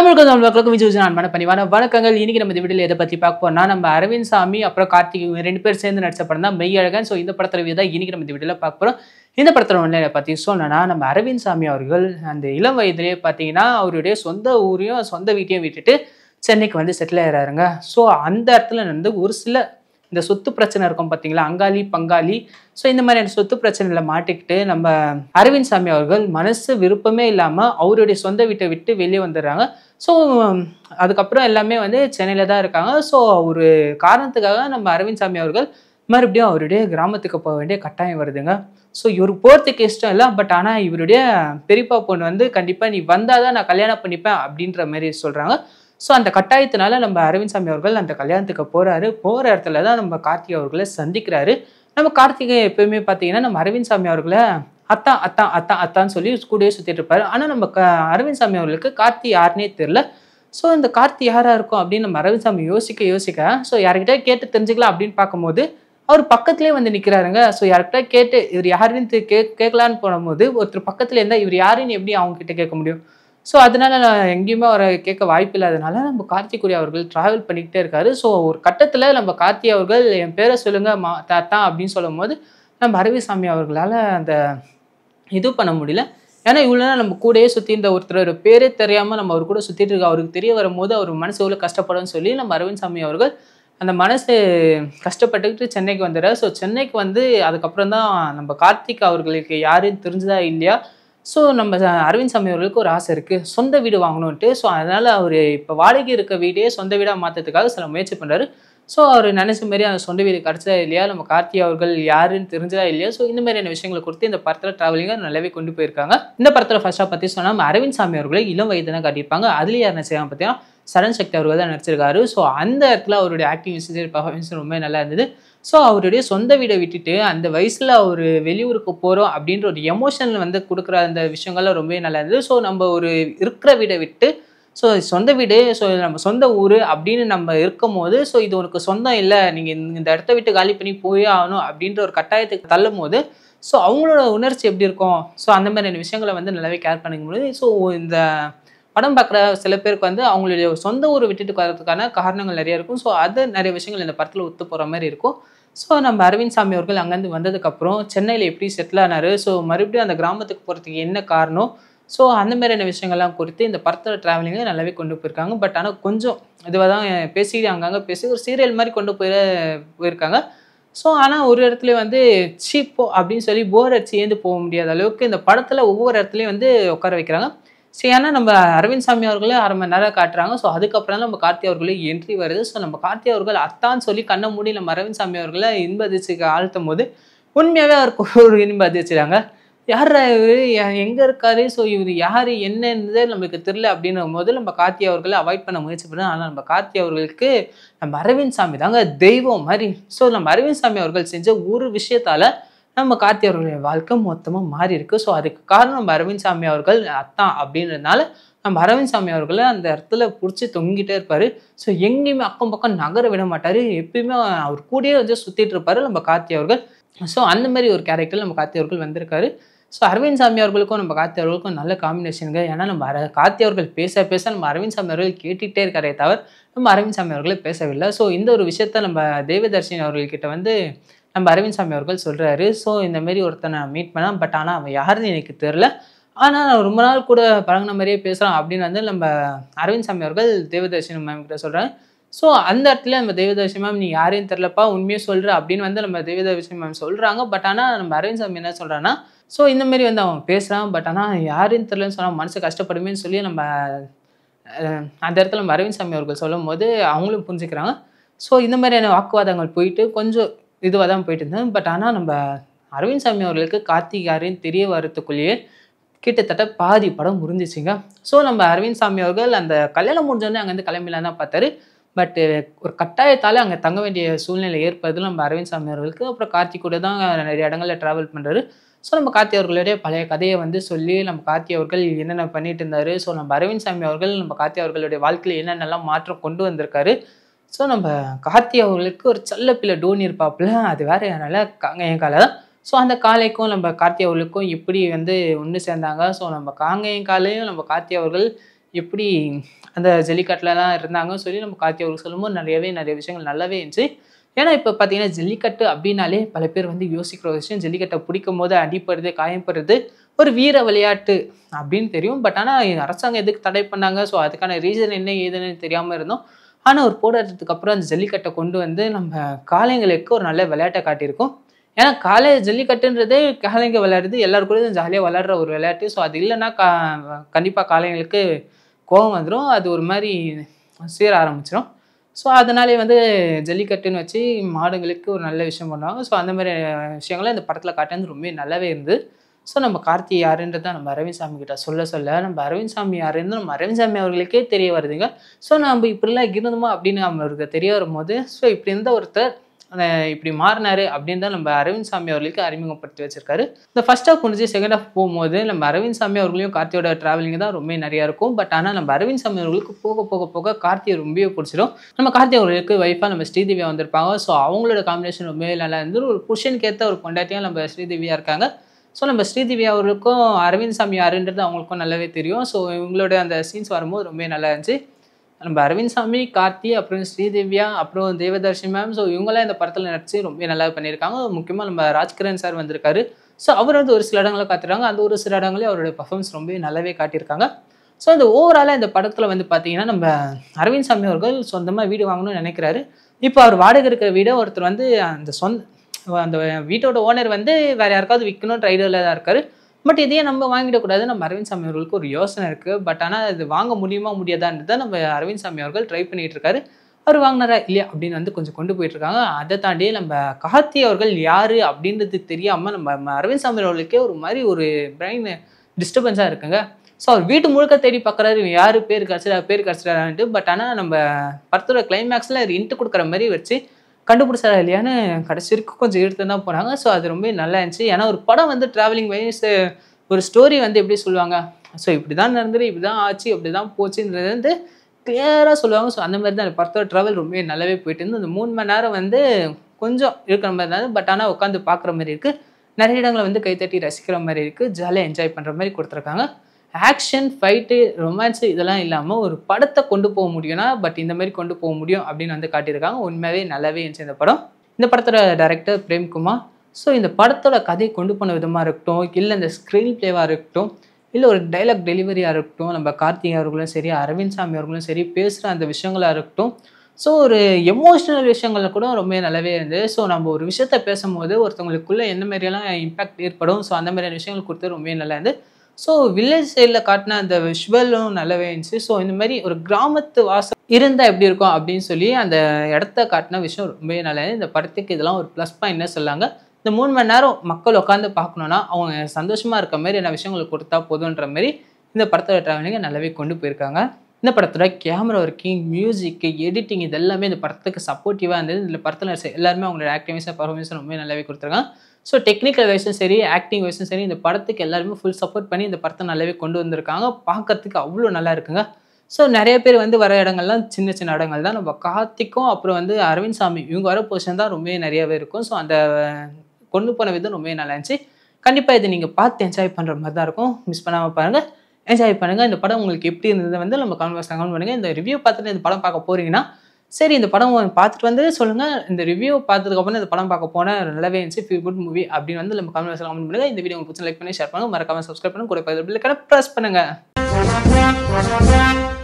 தமிழக தமிழ் மக்களுக்கு விஜய் நான் மன பணிவான வணக்கங்கள் இன்னைக்கு நம்ம இந்த வீடியோவில் எதை பற்றி பார்க்க நம்ம அரவிந்த் சாமி அப்புறம் கார்த்திக் இவங்க ரெண்டு பேர் சேர்ந்து நடிச்ச படம் தான் மெய்யழகன் ஸோ இந்த படத்தில் தான் இன்னைக்கு நம்ம இந்த வீடியோவில் பார்க்க போகிறோம் இந்த படத்தில் ஒன்றில் பற்றி சொல்லணும்னா நம்ம அரவிந்த் சாமி அவர்கள் அந்த இளம் வயதிலே பார்த்தீங்கன்னா அவருடைய சொந்த ஊரையும் சொந்த வீட்டையும் விட்டுட்டு சென்னைக்கு வந்து செட்டில் ஆகிறாருங்க ஸோ அந்த இடத்துல வந்து ஒரு சில இந்த சொத்து பிரச்சனை இருக்கும் பார்த்தீங்களா அங்காளி பங்காளி ஸோ இந்த மாதிரியான சொத்து பிரச்சனையில் மாட்டிக்கிட்டு நம்ம அரவிந்த் சாமி அவர்கள் மனசு விருப்பமே இல்லாமல் அவருடைய சொந்த வீட்டை விட்டு வெளியே வந்துடுறாங்க ஸோ அதுக்கப்புறம் எல்லாமே வந்து சென்னையில் தான் இருக்காங்க ஸோ ஒரு காரணத்துக்காக நம்ம அரவிந்த் சாமி அவர்கள் மறுபடியும் அவருடைய கிராமத்துக்கு போக வேண்டிய கட்டாயம் வருதுங்க ஸோ இவர் போகிறதுக்கு இஷ்டம் இல்லை பட் ஆனால் இவருடைய பெரியப்பா பொண்ணு வந்து கண்டிப்பாக நீ வந்தால் தான் நான் கல்யாணம் பண்ணிப்பேன் அப்படின்ற மாதிரி சொல்கிறாங்க ஸோ அந்த கட்டாயத்தினால நம்ம அரவிந்த் சாமி அவர்கள் அந்த கல்யாணத்துக்கு போகிறாரு போகிற இடத்துல தான் நம்ம கார்த்திகை அவர்களை சந்திக்கிறாரு நம்ம கார்த்திகை எப்பயுமே பார்த்தீங்கன்னா நம்ம அரவிந்த் சாமி அவர்களை அத்தா அத்தா அத்தா அத்தான்னு சொல்லி கூடயே சுற்றிட்டு இருப்பார் ஆனால் நம்ம க அரவிந்த் சாமி அவர்களுக்கு கார்த்தி யாருன்னே தெரில ஸோ இந்த கார்த்தி யாராக இருக்கும் அப்படின்னு நம்ம அரவிந்த் சாமி யோசிக்க யோசிக்க ஸோ யார்கிட்ட கேட்டு தெரிஞ்சுக்கலாம் அப்படின்னு பார்க்கும்போது அவர் பக்கத்துலேயே வந்து நிற்கிறாருங்க ஸோ யார்கிட்ட கேட்டு இவர் யாருன்னு கே கேட்கலான்னு போனபோது ஒருத்தர் பக்கத்துல இருந்தால் இவர் யாருன்னு எப்படி அவங்க கிட்ட கேட்க முடியும் ஸோ அதனால நான் எங்கேயுமே அவரை கேட்க வாய்ப்பு இல்லாதனால நம்ம கார்த்திகுடி அவர்கள் ட்ராவல் பண்ணிக்கிட்டே இருக்காரு ஸோ ஒரு கட்டத்தில் நம்ம கார்த்தி அவர்கள் என் பேரை சொல்லுங்க மா தாத்தா அப்படின்னு சொல்லும் போது நம்ம அரவிசாமி அவர்களால் அந்த இது பண்ண முடியல ஏன்னா இவ்வளோ நம்ம கூடயே சுற்றி இருந்த ஒரு பேரே தெரியாமல் நம்ம அவர் கூட சுற்றிட்டு இருக்க அவருக்கு தெரிய வரும்போது அவர் மனசு எவ்வளோ கஷ்டப்படும்னு சொல்லி நம்ம அரவிந்த் சாமி அவர்கள் அந்த மனசு கஷ்டப்பட்டுக்கிட்டு சென்னைக்கு வந்துடுறாரு ஸோ சென்னைக்கு வந்து அதுக்கப்புறம் தான் நம்ம கார்த்திக் அவர்களுக்கு யாரும் தெரிஞ்சதா இல்லையா ஸோ நம்ம அரவிந்த் சாமி அவர்களுக்கு ஒரு ஆசை இருக்குது சொந்த வீடு வாங்கணுன்ட்டு ஸோ அதனால் அவர் இப்போ வாடகை இருக்க வீடே சொந்த வீடாக மாற்றுறதுக்காக சில முயற்சி பண்ணுறாரு ஸோ அவர் நினைச்ச மாரி அந்த சொந்த வீடு கிடச்சதா இல்லையா நம்ம கார்த்தி அவர்கள் யாருன்னு தெரிஞ்சதா இல்லையா ஸோ இந்த மாதிரியான விஷயங்களை கொடுத்து இந்த படத்தில் ட்ராவலிங்காக நல்லாவே கொண்டு போயிருக்காங்க இந்த படத்தில் ஃபர்ஸ்ட்டாக பற்றி சொன்னால் அரவிந்த் சாமி அவர்களை இளம் வயதுனா காட்டியிருப்பாங்க அதுலேயே யார் நினைச்சாங்க பார்த்தீங்கன்னா சரண் சக்தி அவர்கள் தான் நடிச்சிருக்காரு ஸோ அந்த இடத்துல அவருடைய ஆக்டிங் விசேஷம் பர்ஃபார்மன்ஸ் ரொம்ப நல்லா இருந்தது ஸோ அவருடைய சொந்த வீடை விட்டுட்டு அந்த வயசில் அவர் வெளியூருக்கு போகிறோம் அப்படின்ற ஒரு எமோஷனில் வந்து கொடுக்குற அந்த விஷயங்கள்லாம் ரொம்பவே நல்லா இருந்தது ஸோ நம்ம ஒரு இருக்கிற வீடை விட்டு ஸோ சொந்த வீடு ஸோ நம்ம சொந்த ஊர் அப்படின்னு நம்ம இருக்கும் போது ஸோ இது உனக்கு சொந்தம் இல்லை நீங்கள் இந்த இடத்த விட்டு காலி பண்ணி போயே ஆகணும் அப்படின்ற ஒரு கட்டாயத்துக்கு தள்ளும் போது ஸோ அவங்களோட உணர்ச்சி எப்படி இருக்கும் ஸோ அந்த மாதிரியான விஷயங்களை வந்து நல்லாவே கேர் பண்ணிக்கும்போது ஸோ இந்த படம் பார்க்குற சில பேருக்கு வந்து அவங்களுடைய சொந்த ஊரை விட்டுட்டு வரதுக்கான காரணங்கள் நிறைய இருக்கும் ஸோ அது நிறைய விஷயங்கள் இந்த படத்தில் ஒத்து போகிற மாதிரி இருக்கும் ஸோ நம்ம அரவிந்த் சாமி அவர்கள் அங்கேருந்து வந்ததுக்கப்புறம் சென்னையில் எப்படி செட்டில் ஆனார் ஸோ மறுபடியும் அந்த கிராமத்துக்கு போகிறதுக்கு என்ன காரணம் ஸோ அந்த மாதிரியான விஷயங்கள்லாம் குறித்து இந்த படத்தில் ட்ராவலிங்கை நல்லாவே கொண்டு போயிருக்காங்க பட் ஆனால் கொஞ்சம் இதுவாக தான் பேசி அங்கங்கே பேசி ஒரு சீரியல் மாதிரி கொண்டு போய் போயிருக்காங்க ஸோ ஆனால் ஒரு இடத்துல வந்து சீப்போ அப்படின்னு சொல்லி போர் அடிச்சு ஏந்து போக முடியாத அளவுக்கு இந்த படத்தில் ஒவ்வொரு இடத்துலையும் வந்து உட்கார வைக்கிறாங்க ஸோ ஏன்னா நம்ம அரவிந்த் சாமி அவர்களே அரை மணி நேரம் காட்டுறாங்க ஸோ அதுக்கப்புறம் தான் நம்ம கார்த்தி அவர்களே என்ட்ரி வருது ஸோ நம்ம கார்த்தி அவர்கள் அத்தான்னு சொல்லி கண்ணை மூடி நம்ம அரவிந்த் சாமி அவர்களை இன்ப ஆழ்த்தும் போது உண்மையாகவே அவருக்கு ஒரு இன்ப அதிர்ச்சிடாங்க யார் இவர் எங்கே இருக்காரு ஸோ இவர் யார் என்னன்னு நம்மளுக்கு தெரில அப்படின்னும் போது நம்ம கார்த்தி அவர்களை அவாய்ட் பண்ண முயற்சி பண்ணோம் ஆனால் நம்ம கார்த்தி அவர்களுக்கு நம்ம அரவிந்த் சாமி தாங்க தெய்வம் மாதிரி ஸோ நம்ம அரவிந்த் சாமி அவர்கள் செஞ்ச ஒரு விஷயத்தால் நம்ம கார்த்தி அவர்களுடைய வாழ்க்கை மொத்தமாக மாறி இருக்குது ஸோ அதுக்கு காரணம் நம்ம அரவிந்த் சாமி அவர்கள் அத்தான் அப்படின்றதுனால நம்ம அரவிந்த் சாமி அவர்களை அந்த இடத்துல பிடிச்சி தொங்கிட்டே இருப்பார் ஸோ எங்கேயுமே அக்கம் பக்கம் நகர விட மாட்டார் எப்பயுமே அவர் கூடயே வந்து சுற்றிட்டு இருப்பார் நம்ம கார்த்தி அவர்கள் ஸோ அந்த மாதிரி ஒரு கேரக்டர் நம்ம கார்த்தி அவர்கள் வந்திருக்காரு ஸோ அரவிந்த் சாமி அவர்களுக்கும் நம்ம கார்த்தி அவர்களுக்கும் நல்ல காம்பினேஷனுங்க ஏன்னா நம்ம அர கார்த்தி அவர்கள் பேச பேச நம்ம அரவிந்த் சாமி அவர்கள் கேட்டுகிட்டே இருக்காரே தவிர நம்ம அரவிந்த் சாமி அவர்களே பேசவில்லை ஸோ இந்த ஒரு விஷயத்த நம்ம தேவதர்ஷினி அவர்கள்கிட்ட வந்து நம்ம அரவிந்த் சாமி அவர்கள் சொல்கிறாரு ஸோ இந்தமாரி ஒருத்தனை மீட் பண்ணால் பட் ஆனால் அவன் யாருன்னு எனக்கு தெரில ஆனால் நான் ரொம்ப நாள் கூட பழங்கின மாதிரியே பேசுகிறான் அப்படின்னு வந்து நம்ம அரவிந்த் சாமி அவர்கள் தேவதர்ஷினி மேம் கிட்ட சொல்கிறேன் ஸோ அந்த இடத்துல நம்ம தேவதர்ஷினி மேம் நீ யாரையும் தெரிலப்பா உண்மையாக சொல்கிற அப்படின்னு வந்து நம்ம தேவதர்ஷினி மேம் சொல்கிறாங்க பட் ஆனால் நம்ம அரவிந்த் சாமி என்ன சொல்கிறான்னா ஸோ இந்தமாரி வந்து அவன் பேசுகிறான் பட் ஆனால் யாருன்னு தெரிலன்னு சொன்னால் மனசு கஷ்டப்படுமேன்னு சொல்லி நம்ம அந்த இடத்துல நம்ம அரவிந்த் சாமி அவர்கள் சொல்லும் போது அவங்களும் புரிஞ்சுக்கிறாங்க ஸோ இந்த மாதிரியான வாக்குவாதங்கள் போயிட்டு கொஞ்சம் இதுவாக தான் போயிட்டு இருந்தேன் பட் ஆனால் நம்ம அரவிந்த் சாமி அவர்களுக்கு கார்த்திக் தெரிய வரத்துக்குள்ளேயே கிட்டத்தட்ட பாதி படம் முடிஞ்சிச்சுங்க ஸோ நம்ம அரவிந்த் சாமி அவர்கள் அந்த கல்யாணம் முடிஞ்சோடனே அங்கேருந்து கிளம்பிலாம் தான் பார்த்தாரு பட்டு ஒரு கட்டாயத்தால் அங்கே தங்க வேண்டிய சூழ்நிலை ஏற்படுறதுல நம்ம அரவிந்த் சாமி அவர்களுக்கு அப்புறம் கார்த்தி கூட தான் நிறைய இடங்களில் ட்ராவல் பண்ணுறாரு ஸோ நம்ம கார்த்தி அவர்களுடைய பழைய கதையை வந்து சொல்லி நம்ம கார்த்தி அவர்கள் என்னென்ன பண்ணிட்டு இருந்தார் ஸோ நம்ம அரவிந்த் சாமி அவர்கள் நம்ம கார்த்தி அவர்களுடைய வாழ்க்கையில் என்னென்னலாம் மாற்றம் கொண்டு வந்திருக்காரு ஸோ நம்ம கார்த்தி அவர்களுக்கு ஒரு செல்ல பிள்ளை டோன் இருப்பாப்புல அது வேற அதனால் காங்கையன் காலை தான் ஸோ அந்த காலைக்கும் நம்ம கார்த்தி அவர்களுக்கும் எப்படி வந்து ஒன்று சேர்ந்தாங்க ஸோ நம்ம காங்கையன் காலையும் நம்ம கார்த்தி அவர்கள் எப்படி அந்த ஜல்லிக்கட்டுலலாம் இருந்தாங்கன்னு சொல்லி நம்ம கார்த்தி அவர்கள் சொல்லும்போது நிறையவே நிறைய விஷயங்கள் நல்லாவே இருந்துச்சு ஏன்னா இப்போ பார்த்தீங்கன்னா ஜல்லிக்கட்டு அப்படின்னாலே பல பேர் வந்து யோசிக்கிற விஷயம் ஜல்லிக்கட்டை பிடிக்கும் போது அடிப்படுறது காயப்படுறது ஒரு வீர விளையாட்டு அப்படின்னு தெரியும் பட் ஆனால் அரசாங்கம் எதுக்கு தடை பண்ணாங்க ஸோ அதுக்கான ரீசன் என்ன ஏதுன்னு தெரியாமல் இருந்தோம் ஆனால் ஒரு போராட்டத்துக்கு அப்புறம் அந்த ஜல்லிக்கட்டை கொண்டு வந்து நம்ம காளைங்களுக்கு ஒரு நல்ல விளையாட்டை காட்டியிருக்கோம் ஏன்னா காலை ஜல்லிக்கட்டுன்றதே காலைங்க விளையாடுறது எல்லாரு கூட ஜாலியாக விளையாடுற ஒரு விளையாட்டு ஸோ அது இல்லைன்னா கா கண்டிப்பாக காளைங்களுக்கு கோபம் வந்துடும் அது ஒரு மாதிரி சீர ஆரம்பிச்சிடும் ஸோ அதனாலே வந்து ஜல்லிக்கட்டுன்னு வச்சு மாடுங்களுக்கு ஒரு நல்ல விஷயம் பண்ணுவாங்க ஸோ அந்த மாதிரி விஷயங்கள்லாம் இந்த படத்தில் காட்டுறது ரொம்பவே நல்லாவே இருந்து ஸோ நம்ம கார்த்தி தான் நம்ம அரவிந்த் சாமி கிட்ட சொல்ல சொல்ல நம்ம அரவிந்த் சாமி யாருன்னு நம்ம அரவிந்த் சாமி அவர்களுக்கே தெரிய வருதுங்க ஸோ நம்ம இப்படிலாம் இருந்தோமா அப்படின்னு அவருக்கு தெரிய வரும்போது ஸோ இப்படி இருந்த ஒருத்தர் இப்படி மாறினாரு அப்படின்னு தான் நம்ம அரவிந்த் சாமி அவர்களுக்கு அறிமுகப்படுத்தி வச்சிருக்காரு இந்த ஃபர்ஸ்ட் ஹாஃப் முடிஞ்சு செகண்ட் ஹாஃப் போகும்போது நம்ம அரவிந்த் சாமி அவர்களையும் கார்த்தியோட டிராவலிங் தான் ரொம்ப நிறையா இருக்கும் பட் ஆனால் நம்ம அரவிந்த் சாமி அவர்களுக்கு போக போக போக கார்த்தியை ரொம்பவே பிடிச்சிடும் நம்ம கார்த்தி அவர்களுக்கு வைஃபாக நம்ம ஸ்ரீதேவியா வந்திருப்பாங்க ஸோ அவங்களோட காம்பினேஷன் ரொம்பவே நல்லா இருந்துரு ஒரு புருஷனுக்கு ஏற்ற ஒரு கொண்டாட்டியாக நம்ம ஸ்ரீதேவியாக இருக்காங்க ஸோ நம்ம ஸ்ரீதிவி அவர்களுக்கும் அரவிந்த் சாமி யாருன்றது அவங்களுக்கும் நல்லாவே தெரியும் ஸோ இவங்களோட அந்த சீன்ஸ் வரும்போது ரொம்பவே நல்லா இருந்துச்சு நம்ம அரவிந்த் சாமி கார்த்தி அப்புறம் ஸ்ரீதேவியா அப்புறம் தேவதர்ஷி மேம் ஸோ இவங்களாம் இந்த படத்தில் நடிச்சு ரொம்ப நல்லா பண்ணியிருக்காங்க முக்கியமாக நம்ம ராஜ்கிரண் சார் வந்திருக்காரு ஸோ அவர் வந்து ஒரு சில இடங்களில் காட்டுறாங்க அந்த ஒரு சில இடங்களையும் அவருடைய பர்ஃபார்மன்ஸ் ரொம்பவே நல்லாவே காட்டியிருக்காங்க ஸோ அந்த ஓவராலாக இந்த படத்தில் வந்து பார்த்தீங்கன்னா நம்ம அரவிந்த் சாமி அவர்கள் சொந்தமாக வீடு வாங்கணும்னு நினைக்கிறாரு இப்போ அவர் வாடகை இருக்கிற வீடை ஒருத்தர் வந்து அந்த சொந்த அந்த வீட்டோட ஓனர் வந்து வேறு யாருக்காவது விற்கணுன்ற ஐடியாவில் தான் இருக்காரு பட் இதையே நம்ம வாங்கிடக்கூடாது நம்ம அரவிந்த் சாமி அவர்களுக்கு ஒரு யோசனை இருக்குது பட் ஆனால் இது வாங்க முடியுமா முடியாதான்றதை நம்ம அரவிந்த் சாமி அவர்கள் ட்ரை பண்ணிகிட்டு இருக்காரு அவர் வாங்கினாரா இல்லையா அப்படின்னு வந்து கொஞ்சம் கொண்டு போயிட்டுருக்காங்க அதை தாண்டி நம்ம கார்த்தி அவர்கள் யார் அப்படின்றது தெரியாமல் நம்ம அரவிந்த் சாமி அவர்களுக்கே ஒரு மாதிரி ஒரு பிரெயின் டிஸ்டர்பன்ஸாக இருக்குங்க ஸோ அவர் வீட்டு முழுக்க தேடி பார்க்குறாரு யார் பேர் கரைச்சிடா பேர் கிடச்சிடான்ட்டு பட் ஆனால் நம்ம படத்தோட கிளைமேக்ஸில் இன்ட்டு கொடுக்குற மாதிரி வச்சு கண்டுபிடிச்சாரா இல்லையான்னு கடைசி வரைக்கும் கொஞ்சம் எடுத்து தான் போனாங்க ஸோ அது ரொம்ப நல்லா இருந்துச்சு ஏன்னா ஒரு படம் வந்து ட்ராவலிங் வைஸ் ஒரு ஸ்டோரி வந்து எப்படி சொல்லுவாங்க ஸோ இப்படி தான் நடந்துரு இப்படி தான் ஆச்சு இப்படி தான் போச்சுன்றது வந்து கிளியராக சொல்லுவாங்க ஸோ அந்த மாதிரி தான் படத்தோட ட்ராவல் ரொம்பவே நல்லாவே போயிட்டு இருந்து அந்த மூணு மணி நேரம் வந்து கொஞ்சம் இருக்கிற மாதிரி தான் பட் ஆனால் உட்காந்து பார்க்குற மாதிரி இருக்குது நிறைய இடங்களை வந்து கைத்தட்டி ரசிக்கிற மாதிரி இருக்குது ஜாலியாக என்ஜாய் பண்ணுற மாதிரி கொடுத்துருக்காங்க ஆக்ஷன் ஃபைட்டு ரொமான்ஸு இதெல்லாம் இல்லாமல் ஒரு படத்தை கொண்டு போக முடியும்னா பட் இந்த மாதிரி கொண்டு போக முடியும் அப்படின்னு வந்து காட்டியிருக்காங்க உண்மையாகவே நல்லாவே இருந்துச்சு இந்த படம் இந்த படத்தோட டைரக்டர் பிரேம்குமார் ஸோ இந்த படத்தோட கதையை கொண்டு போன விதமாக இருக்கட்டும் இல்லை இந்த ஸ்க்ரீன் ப்ளேவாக இருக்கட்டும் இல்லை ஒரு டைலாக் டெலிவரியாக இருக்கட்டும் நம்ம கார்த்திகை அவர்களும் சரி அரவிந்த் சாமி அவர்களும் சரி பேசுகிற அந்த விஷயங்களாக இருக்கட்டும் ஸோ ஒரு எமோஷ்னல் விஷயங்கள் கூட ரொம்ப நல்லாவே இருந்தது ஸோ நம்ம ஒரு விஷயத்த பேசும்போது ஒருத்தவங்களுக்குள்ளே எந்த மாதிரியெல்லாம் இம்பேக்ட் ஏற்படும் ஸோ அந்த மாதிரியான விஷயங்கள் கொடுத்து ரொம்ப நல்லா இருந்து ஸோ வில்லேஜ் சைடில் காட்டின அந்த விஷுவலும் நல்லாவே இருந்துச்சு ஸோ இந்த மாதிரி ஒரு கிராமத்து வாசம் இருந்தால் எப்படி இருக்கும் அப்படின்னு சொல்லி அந்த இடத்த காட்டின விஷயம் ரொம்பவே நல்லா இந்த படத்துக்கு இதெல்லாம் ஒரு ப்ளஸ் பாயிண்ட் என்ன சொல்லாங்க இந்த மூணு மணி நேரம் மக்கள் உட்காந்து பார்க்கணுன்னா அவங்க சந்தோஷமாக இருக்க மாதிரி என்ன விஷயங்களுக்கு கொடுத்தா போதுன்ற மாதிரி இந்த படத்தோட ட்ராவலிங்கை நல்லாவே கொண்டு போயிருக்காங்க இந்த படத்தோட கேமரா ஒர்க்கிங் மியூசிக்கு எடிட்டிங் இது எல்லாமே இந்த படத்துக்கு சப்போர்ட்டிவாக இருந்தது இந்த படத்தில் எல்லாருமே அவங்களோட ஆக்டிவிஸாக பர்ஃபார்மன்ஸ் ரொம்பவே நல்லாவே கொடுத்துருக்காங்க ஸோ டெக்னிக்கல் வைஸும் சரி ஆக்டிங் வைஸும் சரி இந்த படத்துக்கு எல்லாருமே ஃபுல் சப்போர்ட் பண்ணி இந்த படத்தை நல்லாவே கொண்டு வந்திருக்காங்க பார்க்கறதுக்கு அவ்வளோ நல்லா இருக்குங்க ஸோ நிறைய பேர் வந்து வர இடங்கள்லாம் சின்ன சின்ன இடங்கள் தான் நம்ம கார்த்திக்கும் அப்புறம் வந்து அரவிந்த் சாமி இவங்க வர போர்ஷன் தான் ரொம்பவே நிறையாவே இருக்கும் ஸோ அந்த கொண்டு போன விதம் ரொம்பவே நல்லா இருந்துச்சு கண்டிப்பாக இதை நீங்கள் பார்த்து என்ஜாய் பண்ணுற மாதிரி தான் இருக்கும் மிஸ் பண்ணாமல் பாருங்கள் என்ஜாய் பண்ணுங்கள் இந்த படம் உங்களுக்கு எப்படி இருந்தது வந்து நம்ம கமெண்ட் பாக்ஸ் கமெண்ட் பண்ணுங்கள் இந்த ரிவ்யூ பார்த்துட்டு இந்த படம் பார்க்க போகிறீங்கன்னா சரி இந்த படம் பார்த்துட்டு வந்து சொல்லுங்கள் இந்த ரிவ்யூ பார்த்ததுக்கப்புறம் இந்த படம் பார்க்க போனேன் நல்லாவே இருந்துச்சு ஃபீல் குட் மூவி அப்படின்னு வந்து நம்ம கமெண்ட் கமெண்ட் பண்ணுங்கள் இந்த வீடியோ உங்களுக்கு பிடிச்சி லைக் பண்ணி ஷேர் பண்ணுங்கள் மறக்காமல் சப்ஸ்கிரைப் பண்ணுங்கள் கூட பக்கத்தில் பில்லுக்கான ப்ரெஸ் பண்ணுங்கள்